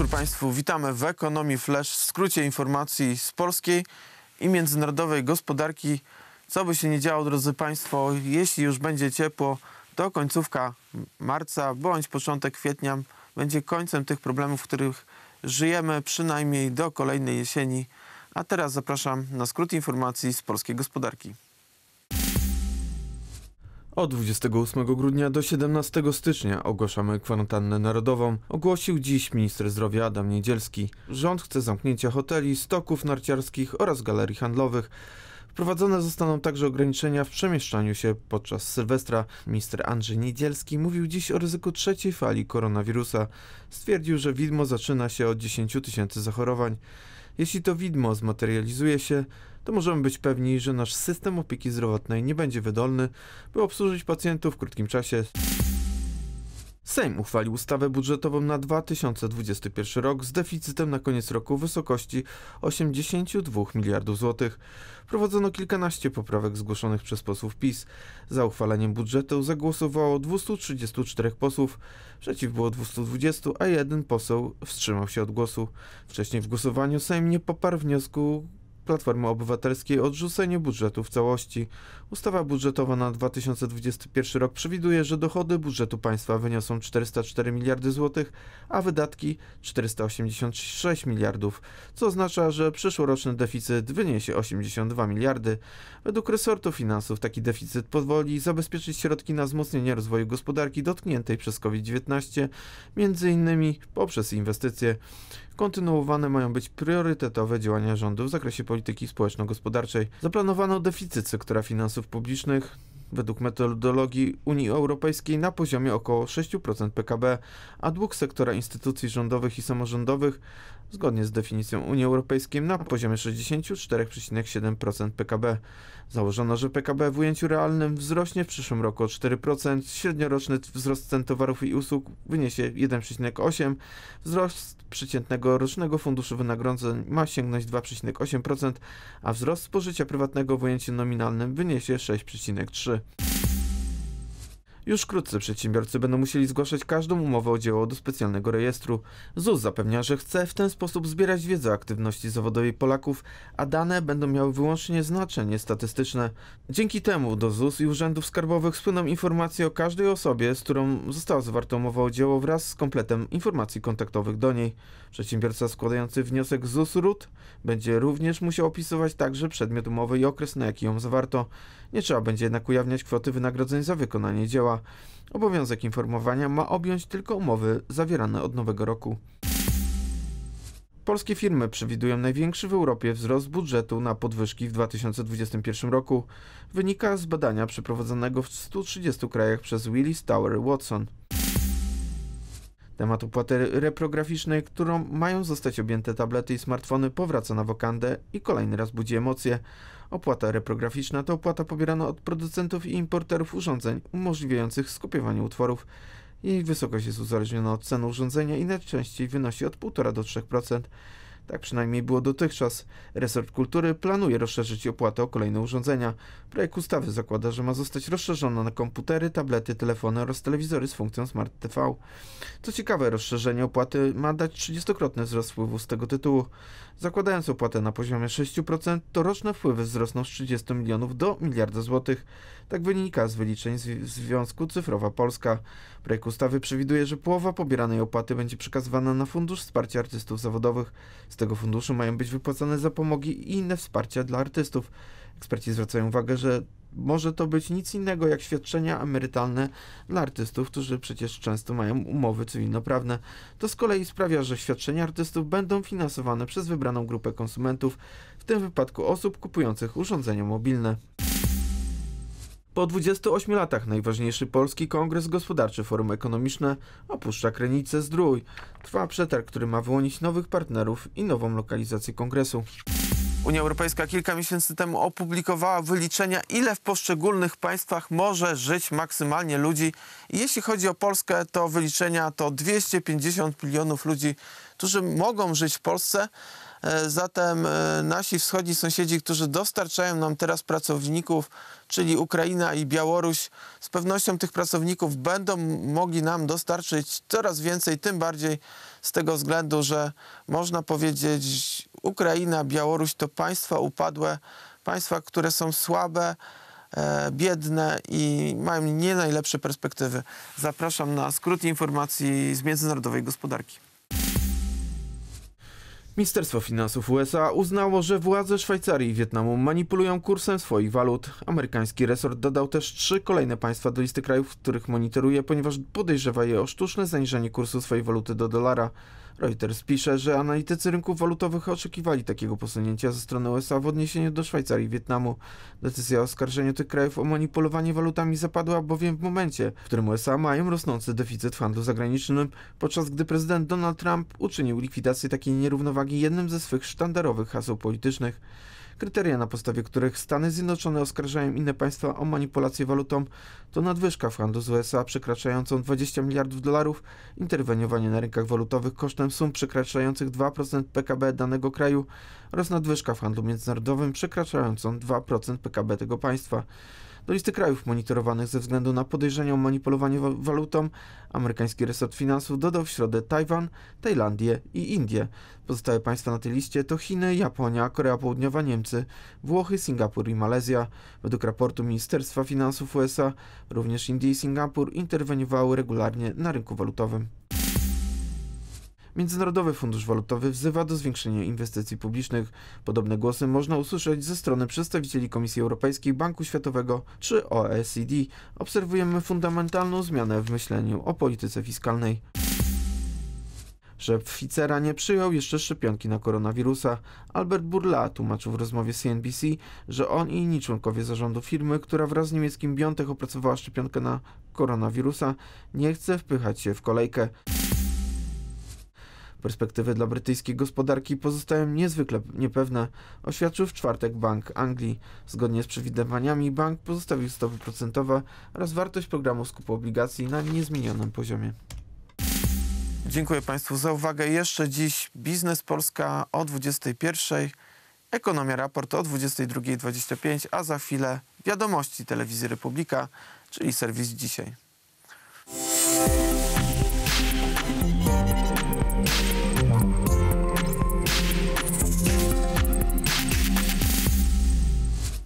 wieczór Państwu. Witamy w Ekonomii Flash, w skrócie informacji z polskiej i międzynarodowej gospodarki. Co by się nie działo, drodzy Państwo, jeśli już będzie ciepło, to końcówka marca bądź początek kwietnia będzie końcem tych problemów, w których żyjemy przynajmniej do kolejnej jesieni. A teraz zapraszam na skrót informacji z polskiej gospodarki. Od 28 grudnia do 17 stycznia ogłaszamy kwarantannę narodową, ogłosił dziś minister zdrowia Adam Niedzielski. Rząd chce zamknięcia hoteli, stoków narciarskich oraz galerii handlowych. Wprowadzone zostaną także ograniczenia w przemieszczaniu się podczas Sylwestra. Minister Andrzej Niedzielski mówił dziś o ryzyku trzeciej fali koronawirusa. Stwierdził, że widmo zaczyna się od 10 tysięcy zachorowań. Jeśli to widmo zmaterializuje się, to możemy być pewni, że nasz system opieki zdrowotnej nie będzie wydolny, by obsłużyć pacjentów w krótkim czasie. Sejm uchwalił ustawę budżetową na 2021 rok z deficytem na koniec roku w wysokości 82 miliardów złotych. Prowadzono kilkanaście poprawek zgłoszonych przez posłów PiS. Za uchwaleniem budżetu zagłosowało 234 posłów, przeciw było 220, a jeden poseł wstrzymał się od głosu. Wcześniej w głosowaniu Sejm nie poparł wniosku Platformy Obywatelskiej odrzucenie budżetu w całości. Ustawa budżetowa na 2021 rok przewiduje, że dochody budżetu państwa wyniosą 404 miliardy złotych, a wydatki 486 miliardów, co oznacza, że przyszłoroczny deficyt wyniesie 82 miliardy. Według resortu finansów taki deficyt pozwoli zabezpieczyć środki na wzmocnienie rozwoju gospodarki dotkniętej przez COVID-19, m.in. poprzez inwestycje kontynuowane mają być priorytetowe działania rządu w zakresie polityki społeczno-gospodarczej. Zaplanowano deficyt sektora finansów publicznych według metodologii Unii Europejskiej na poziomie około 6% PKB, a dług sektora instytucji rządowych i samorządowych zgodnie z definicją Unii Europejskiej na poziomie 64,7% PKB. Założono, że PKB w ujęciu realnym wzrośnie w przyszłym roku o 4%, średnioroczny wzrost cen towarów i usług wyniesie 1,8%, wzrost przeciętnego rocznego funduszu wynagrodzeń ma sięgnąć 2,8%, a wzrost spożycia prywatnego w ujęciu nominalnym wyniesie 6,3%. Już wkrótce przedsiębiorcy będą musieli zgłaszać każdą umowę o dzieło do specjalnego rejestru. ZUS zapewnia, że chce w ten sposób zbierać wiedzę o aktywności zawodowej Polaków, a dane będą miały wyłącznie znaczenie statystyczne. Dzięki temu do ZUS i urzędów skarbowych spłyną informacje o każdej osobie, z którą została zawarta umowa o dzieło wraz z kompletem informacji kontaktowych do niej. Przedsiębiorca składający wniosek ZUS-RUT będzie również musiał opisywać także przedmiot umowy i okres, na jaki ją zawarto. Nie trzeba będzie jednak ujawniać kwoty wynagrodzeń za wykonanie dzieła. Obowiązek informowania ma objąć tylko umowy zawierane od nowego roku. Polskie firmy przewidują największy w Europie wzrost budżetu na podwyżki w 2021 roku. Wynika z badania przeprowadzonego w 130 krajach przez Willis Tower Watson. Temat opłaty reprograficznej, którą mają zostać objęte tablety i smartfony, powraca na wokandę i kolejny raz budzi emocje. Opłata reprograficzna to opłata pobierana od producentów i importerów urządzeń umożliwiających skopiowanie utworów. Jej wysokość jest uzależniona od ceny urządzenia i najczęściej wynosi od 1,5 do 3%. Tak przynajmniej było dotychczas. Resort Kultury planuje rozszerzyć opłatę o kolejne urządzenia. Projekt ustawy zakłada, że ma zostać rozszerzona na komputery, tablety, telefony oraz telewizory z funkcją Smart TV. Co ciekawe, rozszerzenie opłaty ma dać 30-krotny wzrost wpływu z tego tytułu. Zakładając opłatę na poziomie 6%, to roczne wpływy wzrosną z 30 milionów do miliarda złotych. Tak wynika z wyliczeń Związku Cyfrowa Polska. Projekt ustawy przewiduje, że połowa pobieranej opłaty będzie przekazywana na Fundusz Wsparcia Artystów Zawodowych. Z tego funduszu mają być wypłacane zapomogi i inne wsparcia dla artystów. Eksperci zwracają uwagę, że może to być nic innego jak świadczenia emerytalne dla artystów, którzy przecież często mają umowy cywilnoprawne. To z kolei sprawia, że świadczenia artystów będą finansowane przez wybraną grupę konsumentów, w tym wypadku osób kupujących urządzenia mobilne. Po 28 latach najważniejszy polski kongres gospodarczy Forum Ekonomiczne opuszcza Krynicę Zdrój. Trwa przetarg, który ma wyłonić nowych partnerów i nową lokalizację kongresu. Unia Europejska kilka miesięcy temu opublikowała wyliczenia, ile w poszczególnych państwach może żyć maksymalnie ludzi. jeśli chodzi o Polskę, to wyliczenia to 250 milionów ludzi, którzy mogą żyć w Polsce, E, zatem e, nasi wschodni sąsiedzi, którzy dostarczają nam teraz pracowników, czyli Ukraina i Białoruś, z pewnością tych pracowników będą mogli nam dostarczyć coraz więcej, tym bardziej z tego względu, że można powiedzieć, Ukraina, Białoruś to państwa upadłe, państwa, które są słabe, e, biedne i mają nie najlepsze perspektywy. Zapraszam na skrót informacji z międzynarodowej gospodarki. Ministerstwo Finansów USA uznało, że władze Szwajcarii i Wietnamu manipulują kursem swoich walut. Amerykański resort dodał też trzy kolejne państwa do listy krajów, których monitoruje, ponieważ podejrzewa je o sztuczne zaniżenie kursu swojej waluty do dolara. Reuters pisze, że analitycy rynków walutowych oczekiwali takiego posunięcia ze strony USA w odniesieniu do Szwajcarii i Wietnamu. Decyzja o oskarżeniu tych krajów o manipulowanie walutami zapadła bowiem w momencie, w którym USA mają rosnący deficyt w handlu zagranicznym, podczas gdy prezydent Donald Trump uczynił likwidację takiej nierównowagi jednym ze swych sztandarowych haseł politycznych. Kryteria, na podstawie których Stany Zjednoczone oskarżają inne państwa o manipulację walutą, to nadwyżka w handlu z USA przekraczającą 20 miliardów dolarów, interweniowanie na rynkach walutowych kosztem sum przekraczających 2% PKB danego kraju oraz nadwyżka w handlu międzynarodowym przekraczającą 2% PKB tego państwa do listy krajów monitorowanych ze względu na podejrzenia o manipulowanie walutą. Amerykański resort finansów dodał w środę Tajwan, Tajlandię i Indie. Pozostałe państwa na tej liście to Chiny, Japonia, Korea Południowa, Niemcy, Włochy, Singapur i Malezja. Według raportu Ministerstwa Finansów USA również Indie i Singapur interweniowały regularnie na rynku walutowym. Międzynarodowy Fundusz Walutowy wzywa do zwiększenia inwestycji publicznych. Podobne głosy można usłyszeć ze strony przedstawicieli Komisji Europejskiej, Banku Światowego czy OECD. Obserwujemy fundamentalną zmianę w myśleniu o polityce fiskalnej. Szef Ficera nie przyjął jeszcze szczepionki na koronawirusa. Albert Burla tłumaczył w rozmowie z CNBC, że on i inni członkowie zarządu firmy, która wraz z niemieckim Biontech opracowała szczepionkę na koronawirusa, nie chce wpychać się w kolejkę. Perspektywy dla brytyjskiej gospodarki pozostają niezwykle niepewne, oświadczył w czwartek Bank Anglii. Zgodnie z przewidywaniami bank pozostawił stopy procentowe oraz wartość programu skupu obligacji na niezmienionym poziomie. Dziękuję Państwu za uwagę. Jeszcze dziś Biznes Polska o 21.00, Ekonomia Raport o 22.25, a za chwilę Wiadomości Telewizji Republika, czyli serwis dzisiaj.